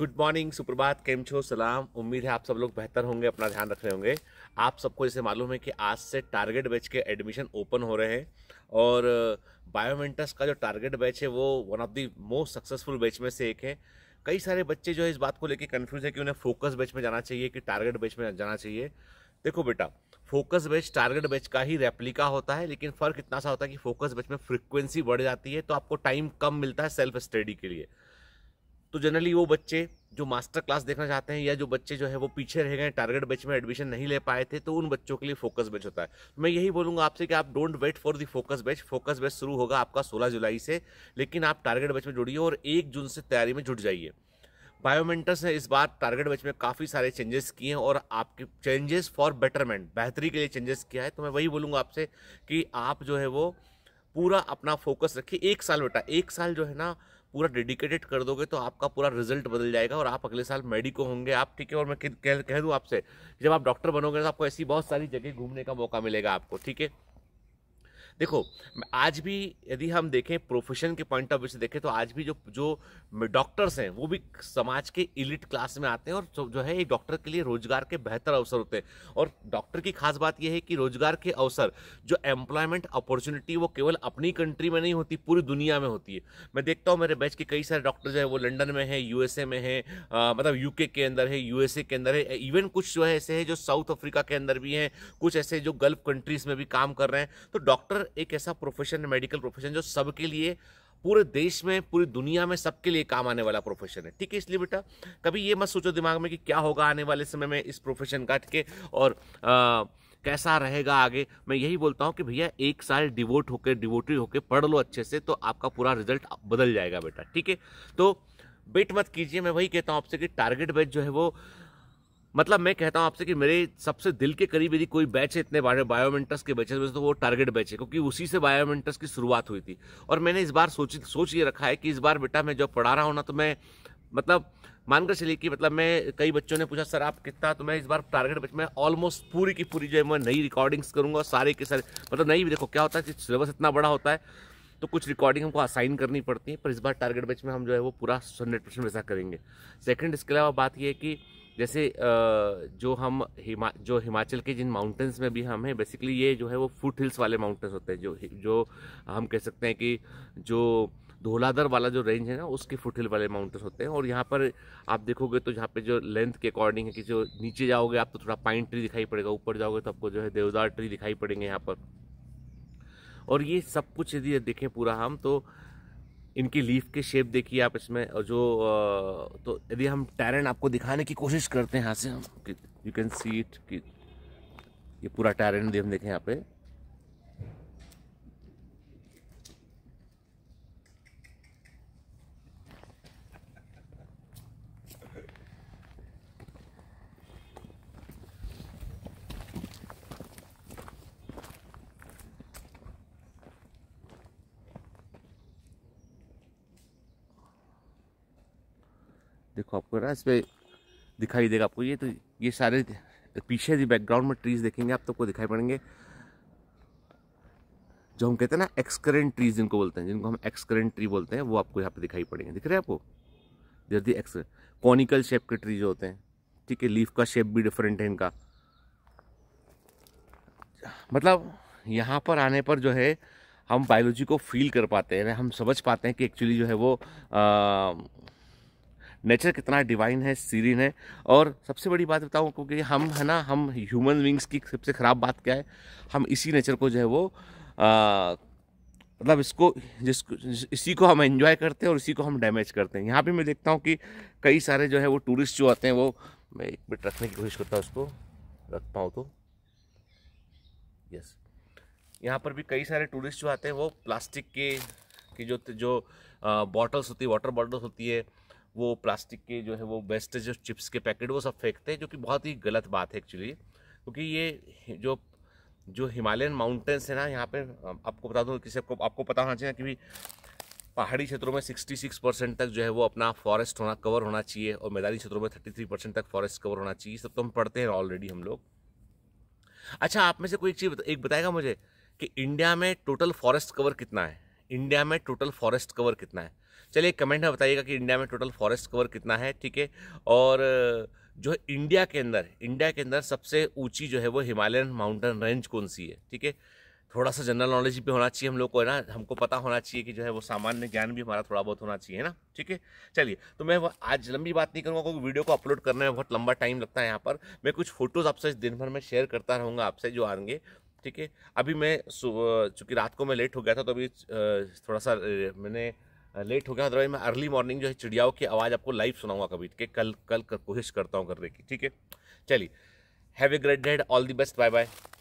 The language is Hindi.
गुड मॉर्निंग सुप्रभात केम छो सलाम उम्मीद है आप सब लोग बेहतर होंगे अपना ध्यान रख रहे होंगे आप सबको जैसे मालूम है कि आज से टारगेट बैच के एडमिशन ओपन हो रहे हैं और बायोमेंटस uh, का जो टारगेट बैच है वो one of the most successful batch में से एक है कई सारे बच्चे जो है इस बात को लेकर कन्फ्यूज है कि उन्हें फोकस बैच में जाना चाहिए कि टारगेट बैच में जाना चाहिए देखो बेटा फोकस बैच टारगेट बैच का ही रेप्लिका होता है लेकिन फ़र्क इतना सा होता है कि फोकस बैच में फ्रिक्वेंसी बढ़ जाती है तो आपको टाइम कम मिलता है सेल्फ स्टडी के लिए तो जनरली वो बच्चे जो मास्टर क्लास देखना चाहते हैं या जो बच्चे जो है वो पीछे रह गए टारगेट बैच में एडमिशन नहीं ले पाए थे तो उन बच्चों के लिए फोकस बैच होता है तो मैं यही बोलूंगा आपसे कि आप don't wait for the focus batch focus batch शुरू होगा आपका 16 जुलाई से लेकिन आप टारगेट बैच में जुड़िए और एक जून से तैयारी में जुट जाइए बायोमेंटर्स ने इस बार टारगेट बैच में काफ़ी सारे चेंजेस किए हैं और आपके चेंजेस फॉर बेटरमेंट बेहतरी के लिए चेंजेस किया है तो मैं वही बोलूँगा आपसे कि आप जो है वो पूरा अपना फोकस रखिए एक साल बेटा एक साल जो है ना पूरा डेडिकेटेड कर दोगे तो आपका पूरा रिजल्ट बदल जाएगा और आप अगले साल मेडिको होंगे आप ठीक है और मैं कह, कह दूँ आपसे जब आप डॉक्टर बनोगे तो आपको ऐसी बहुत सारी जगह घूमने का मौका मिलेगा आपको ठीक है देखो आज भी यदि हम देखें प्रोफेशन के पॉइंट ऑफ व्यू से देखें तो आज भी जो जो डॉक्टर्स हैं वो भी समाज के इलिट क्लास में आते हैं और जो है ये डॉक्टर के लिए रोजगार के बेहतर अवसर होते हैं और डॉक्टर की खास बात यह है कि रोजगार के अवसर जो एम्प्लॉयमेंट अपॉर्चुनिटी वो केवल अपनी कंट्री में नहीं होती पूरी दुनिया में होती है मैं देखता हूँ मेरे बैच के कई सारे डॉक्टर जो है वो लंडन में है यूएसए में है मतलब यूके के अंदर है यूएसए के अंदर है इवन कुछ जो है ऐसे है जो साउथ अफ्रीका के अंदर भी हैं कुछ ऐसे जो गल्फ कंट्रीज में भी काम कर रहे हैं तो डॉक्टर एक ऐसा प्रोफेशन है मेडिकल प्रोफेशन जो सबके लिए पूरे देश में पूरी दुनिया में सबके लिए काम आने वाला प्रोफेशन है ठीक है इसलिए बेटा कभी ये मत सोचो दिमाग में कि क्या होगा आने वाले समय में इस प्रोफेशन का ठीक है और आ, कैसा रहेगा आगे मैं यही बोलता हूँ कि भैया एक साल डिवोट होकर डिवोटरी होकर पढ़ लो अच्छे से तो आपका पूरा रिजल्ट बदल जाएगा बेटा ठीक है तो बेट मत कीजिए मैं वही कहता हूँ आपसे कि टारगेट बैच जो है वो मतलब मैं कहता हूं आपसे कि मेरे सबसे दिल के करीब यदि कोई बैच है इतने बारे बायोमेंटस के बैचेस में तो वो टारगेट बैच है क्योंकि उसी से बायोमेंटस की शुरुआत हुई थी और मैंने इस बार सोच सोच ये रखा है कि इस बार बेटा मैं जब पढ़ा रहा हूँ ना तो मैं मतलब मानकर चलिए कि मतलब मैं कई बच्चों ने पूछा सर आप कितना तो मैं इस बार टारगेट बच मैं ऑलमोस्ट पूरी की पूरी जो है मैं नई रिकॉर्डिंग्स करूँगा सारे के सारे मतलब नहीं देखो क्या होता है कि सिलेबस इतना बड़ा होता है तो कुछ रिकॉर्डिंग हमको असाइन करनी पड़ती है पर इस बार टारगेट बच में हम जो है वो पूरा हंड्रेड परसेंट वैसा करेंगे सेकेंड इसके अलावा बात यह है कि जैसे जो हम हिमा जो हिमाचल के जिन माउंटेंस में भी हम हैं बेसिकली ये जो है वो फुट हिल्स वाले माउंटेंस होते हैं जो जो हम कह सकते हैं कि जो धोलाधर वाला जो रेंज है ना उसके फुट हिल वाले माउंटेंस होते हैं और यहाँ पर आप देखोगे तो यहाँ पे जो लेंथ के अकॉर्डिंग है कि जो नीचे जाओगे आप तो थोड़ा पाइन ट्री दिखाई पड़ेगा ऊपर जाओगे तो आपको जो है देवदार ट्री दिखाई पड़ेंगे यहाँ पर और ये सब कुछ यदि देखें पूरा हम तो इनकी लीफ की शेप देखिए आप इसमें और जो तो यदि हम टैरन आपको दिखाने की कोशिश करते हैं यहाँ से हम यू कैन सी इट कि ये पूरा टैरन हम देखें यहाँ पे आपको आपको ना इस पर दिखाई देगा आपको ये तो ये सारे पीछे जी बैकग्राउंड में ट्रीज देखेंगे आप तो आपको दिखाई पड़ेंगे जो हम कहते हैं ना एक्सकरेंट ट्रीज जिनको बोलते हैं जिनको हम एक्सकरेंट ट्री बोलते हैं वो आपको यहाँ पे दिखाई पड़ेंगे दिख रहे हैं आपको जल्दी एक्स कॉनिकल शेप के ट्रीज होते हैं ठीक है लीफ का शेप भी डिफरेंट है इनका मतलब यहाँ पर आने पर जो है हम बायोलॉजी को फील कर पाते हैं हम समझ पाते हैं कि एक्चुअली जो है वो आ, नेचर कितना डिवाइन है सीरीन है और सबसे बड़ी बात बताऊँ क्योंकि हम है ना हम ह्यूमन विंग्स की सबसे ख़राब बात क्या है हम इसी नेचर को जो है वो मतलब इसको जिसको इसी को हम एंजॉय करते हैं और इसी को हम डैमेज करते हैं यहाँ पे मैं देखता हूँ कि कई सारे जो है वो टूरिस्ट जो आते हैं वो मैं एक मिनट रखने की कोशिश करता हूँ उसको रख पाऊँ तो यस यहाँ पर भी कई सारे टूरिस्ट जो आते हैं वो प्लास्टिक के की जो जो बॉटल्स होती है वाटर बॉटल्स होती है वो प्लास्टिक के जो है वो वेस्टेज जो चिप्स के पैकेट वो सब फेंकते हैं जो कि बहुत ही गलत बात है एक्चुअली क्योंकि ये जो जो हिमालयन माउंटेंस है ना यहाँ पे आपको बता दूँ किसी आपको आपको पता होना चाहिए कि भी पहाड़ी क्षेत्रों में 66 परसेंट तक जो है वो अपना फॉरेस्ट होना कवर होना चाहिए और मैदानी क्षेत्रों में 33 परसेंट तक फॉरेस्ट कवर होना चाहिए सब तो हम पढ़ते हैं ऑलरेडी हम लोग अच्छा आप में से कोई चीज़ एक बताएगा मुझे कि इंडिया में टोटल फॉरेस्ट कवर कितना है इंडिया में टोटल फॉरेस्ट कवर कितना है चलिए कमेंट में बताइएगा कि इंडिया में टोटल फॉरेस्ट कवर कितना है ठीक है और जो है इंडिया के अंदर इंडिया के अंदर सबसे ऊंची जो है वो हिमालयन माउंटेन रेंज कौन सी है ठीक है थोड़ा सा जनरल नॉलेज भी होना चाहिए हम लोग को है ना हमको पता होना चाहिए कि जो है वो सामान्य ज्ञान भी हमारा थोड़ा बहुत होना चाहिए ना ठीक है चलिए तो मैं आज लंबी बात नहीं करूँगा क्योंकि वीडियो को अपलोड करने में बहुत लंबा टाइम लगता है यहाँ पर मैं कुछ फोटोज़ आपसे दिन भर में शेयर करता रहूँगा आपसे जो आएंगे ठीक है अभी मैं चूँकि रात को मैं लेट हो गया था तो अभी थोड़ा सा मैंने लेट हो गया अदरवाइज मैं अर्ली मॉर्निंग जो है चिड़ियाओं की आवाज़ आपको लाइव सुनाऊंगा कभी है कल कल कोशिश करता हूँ करने की ठीक है चलिए have a great day all the best bye bye